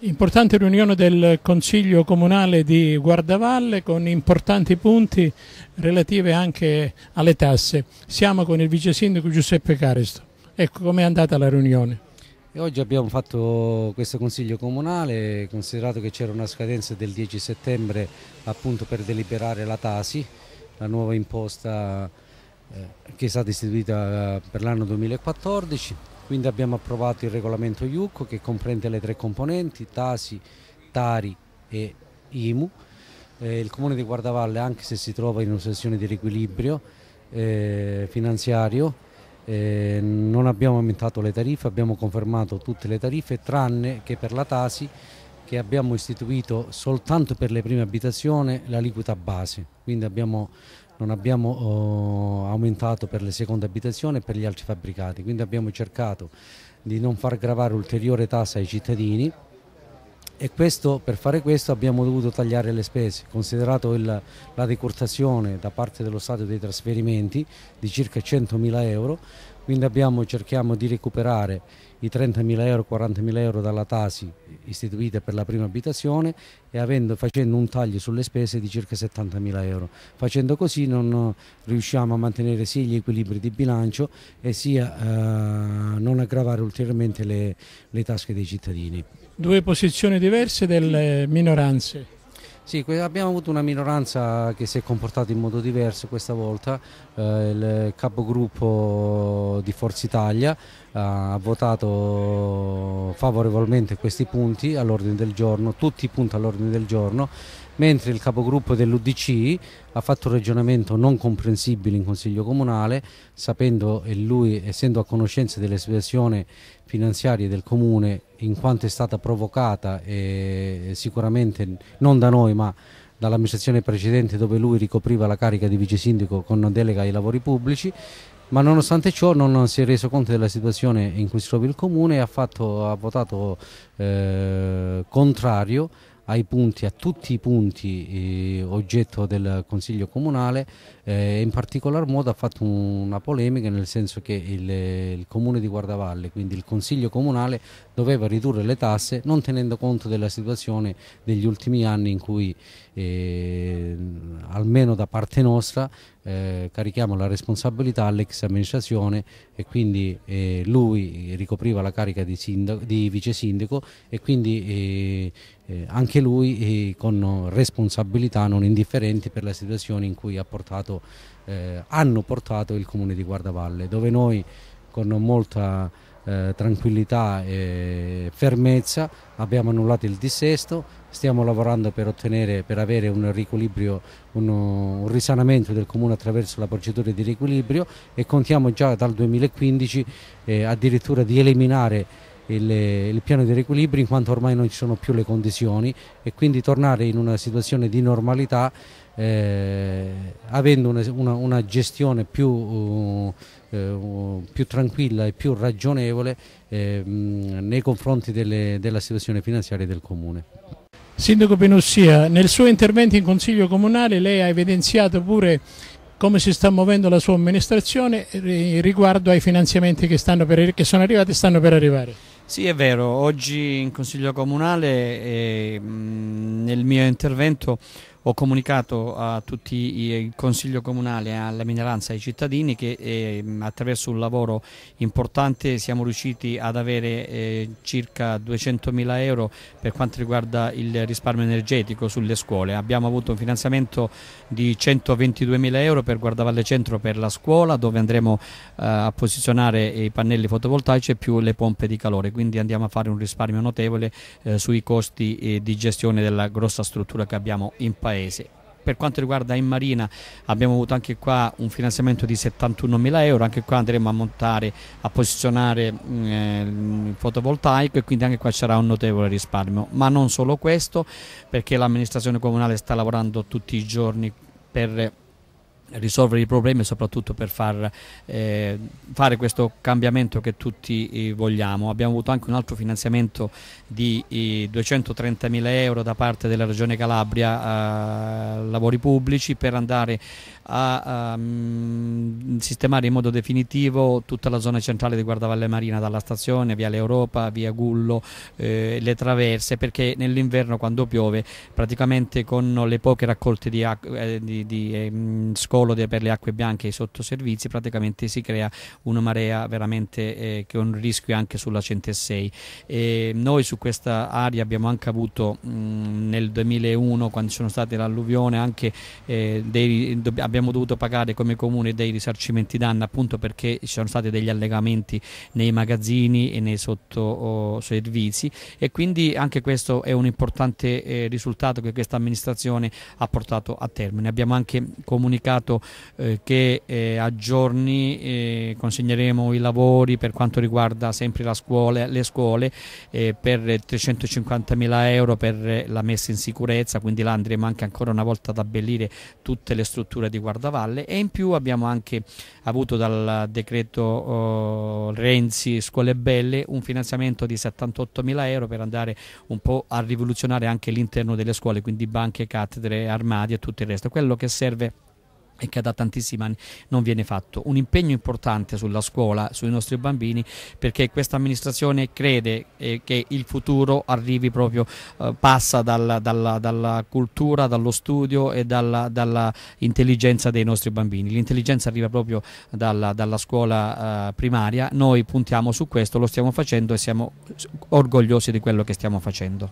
Importante riunione del Consiglio Comunale di Guardavalle con importanti punti relative anche alle tasse. Siamo con il Vice Sindaco Giuseppe Caresto. Ecco com'è andata la riunione. E oggi abbiamo fatto questo consiglio comunale, considerato che c'era una scadenza del 10 settembre appunto per deliberare la Tasi, la nuova imposta eh, che è stata istituita eh, per l'anno 2014. Quindi abbiamo approvato il regolamento IUCCO che comprende le tre componenti, Tasi, Tari e IMU. Eh, il comune di Guardavalle, anche se si trova in una situazione di riequilibrio eh, finanziario, eh, non abbiamo aumentato le tariffe, abbiamo confermato tutte le tariffe tranne che per la Tasi che abbiamo istituito soltanto per le prime abitazioni l'aliquota base, quindi abbiamo, non abbiamo eh, aumentato per le seconde abitazioni e per gli altri fabbricati, quindi abbiamo cercato di non far gravare ulteriore tassa ai cittadini e questo, per fare questo abbiamo dovuto tagliare le spese, considerato il, la decurtazione da parte dello Stato dei trasferimenti di circa 100.000 euro, quindi abbiamo, cerchiamo di recuperare i 30.000 euro, 40.000 euro dalla Tasi istituita per la prima abitazione e avendo, facendo un taglio sulle spese di circa 70.000 euro. Facendo così non eh, riusciamo a mantenere sia gli equilibri di bilancio e sia eh, non aggravare ulteriormente le, le tasche dei cittadini. Due posizioni diverse delle minoranze. Sì, abbiamo avuto una minoranza che si è comportata in modo diverso questa volta, eh, il capogruppo di Forza Italia eh, ha votato favorevolmente questi punti all'ordine del giorno, tutti i punti all'ordine del giorno mentre il capogruppo dell'UDC ha fatto un ragionamento non comprensibile in Consiglio Comunale, sapendo e lui essendo a conoscenza delle situazioni finanziarie del Comune in quanto è stata provocata e sicuramente non da noi ma dall'amministrazione precedente dove lui ricopriva la carica di vice sindaco con delega ai lavori pubblici ma nonostante ciò non si è reso conto della situazione in cui si trova il comune e ha, fatto, ha votato eh, contrario ai punti, a tutti i punti eh, oggetto del Consiglio Comunale, eh, in particolar modo ha fatto un, una polemica nel senso che il, il, Comune di Guardavalle, quindi il Consiglio Comunale, doveva ridurre le tasse non tenendo conto della situazione degli ultimi anni in cui, eh, almeno da parte nostra, eh, carichiamo la responsabilità all'ex amministrazione e quindi eh, lui ricopriva la carica di, sindaco, di vice sindaco e quindi eh, eh anche lui eh, con responsabilità non indifferenti per la situazione in cui ha portato, eh, hanno portato il comune di Guardavalle dove noi con molta eh, tranquillità e fermezza, abbiamo annullato il dissesto, stiamo lavorando per, ottenere, per avere un riequilibrio, uno, un risanamento del comune attraverso la procedura di riequilibrio e contiamo già dal 2015 eh, addirittura di eliminare il, il, piano di riequilibrio in quanto ormai non ci sono più le condizioni e quindi tornare in una situazione di normalità eh, avendo una, una, una, gestione più, uh, uh, più tranquilla e più ragionevole eh, mh, nei confronti delle, della situazione finanziaria del Comune. Sindaco Penussia, nel suo intervento in Consiglio Comunale lei ha evidenziato pure come si sta muovendo la sua amministrazione eh, riguardo ai finanziamenti che, per, che sono arrivati e stanno per arrivare. Sì, è vero, oggi in Consiglio Comunale eh, nel mio intervento ho comunicato a tutti il Consiglio Comunale, alla mineranza e ai cittadini che eh, attraverso un lavoro importante siamo riusciti ad avere eh, circa 200.000 euro per quanto riguarda il risparmio energetico sulle scuole. Abbiamo avuto un finanziamento di 122.000 euro per Guardavalle Centro per la scuola dove andremo eh, a posizionare i pannelli fotovoltaici e più le pompe di calore, quindi andiamo a fare un risparmio notevole eh, sui costi eh, di gestione della grossa struttura che abbiamo in paese paese. Per quanto riguarda in Marina abbiamo avuto anche qua un finanziamento di 71 mila euro, anche qua andremo a montare, a posizionare mm, eh, il fotovoltaico e quindi anche qua sarà un notevole risparmio. Ma non solo questo, perché l'amministrazione comunale sta lavorando tutti i giorni per risolvere i problemi e soprattutto per far, eh, fare questo cambiamento che tutti eh, vogliamo. Abbiamo avuto anche un altro finanziamento di eh, 230 mila euro da parte della Regione Calabria a Lavori Pubblici per andare a, a ehm, mh, sistemare in modo definitivo tutta la zona centrale di Guardavalle Marina dalla stazione, via l'Europa, via Gullo, eh, le traverse perché nell'inverno quando piove praticamente con le poche raccolte di, acqua, eh, di, di ehm, scopo colode per le acque bianche e i sottoservizi, praticamente si crea una marea veramente eh, che è un rischio anche sulla 106. E noi su questa area abbiamo anche avuto mh, nel 2001 quando ci sono state l'alluvione anche eh, dei, abbiamo dovuto pagare come comune dei risarcimenti danni appunto perché ci sono stati degli allegamenti nei magazzini e nei sottoservizi oh, e quindi anche questo è un importante eh, risultato che questa amministrazione ha portato a termine. Abbiamo anche comunicato Stato eh, che eh, a giorni eh, consegneremo i lavori per quanto riguarda sempre la scuola, le scuole eh, per 350 mila euro per la messa in sicurezza, quindi là andremo anche ancora una volta ad abbellire tutte le strutture di Guardavalle e in più abbiamo anche avuto dal decreto oh, Renzi Scuole Belle un finanziamento di 78 mila euro per andare un po' a rivoluzionare anche l'interno delle scuole, quindi banche, cattedre, armadi e tutto il resto. Quello che serve e che da tantissimi anni non viene fatto. Un impegno importante sulla scuola, sui nostri bambini, perché questa amministrazione crede eh, che il futuro arrivi proprio, eh, passa dalla, dalla, dalla, cultura, dallo studio e dalla, dall'intelligenza dei nostri bambini. L'intelligenza arriva proprio dalla, dalla scuola eh, primaria, noi puntiamo su questo, lo stiamo facendo e siamo orgogliosi di quello che stiamo facendo.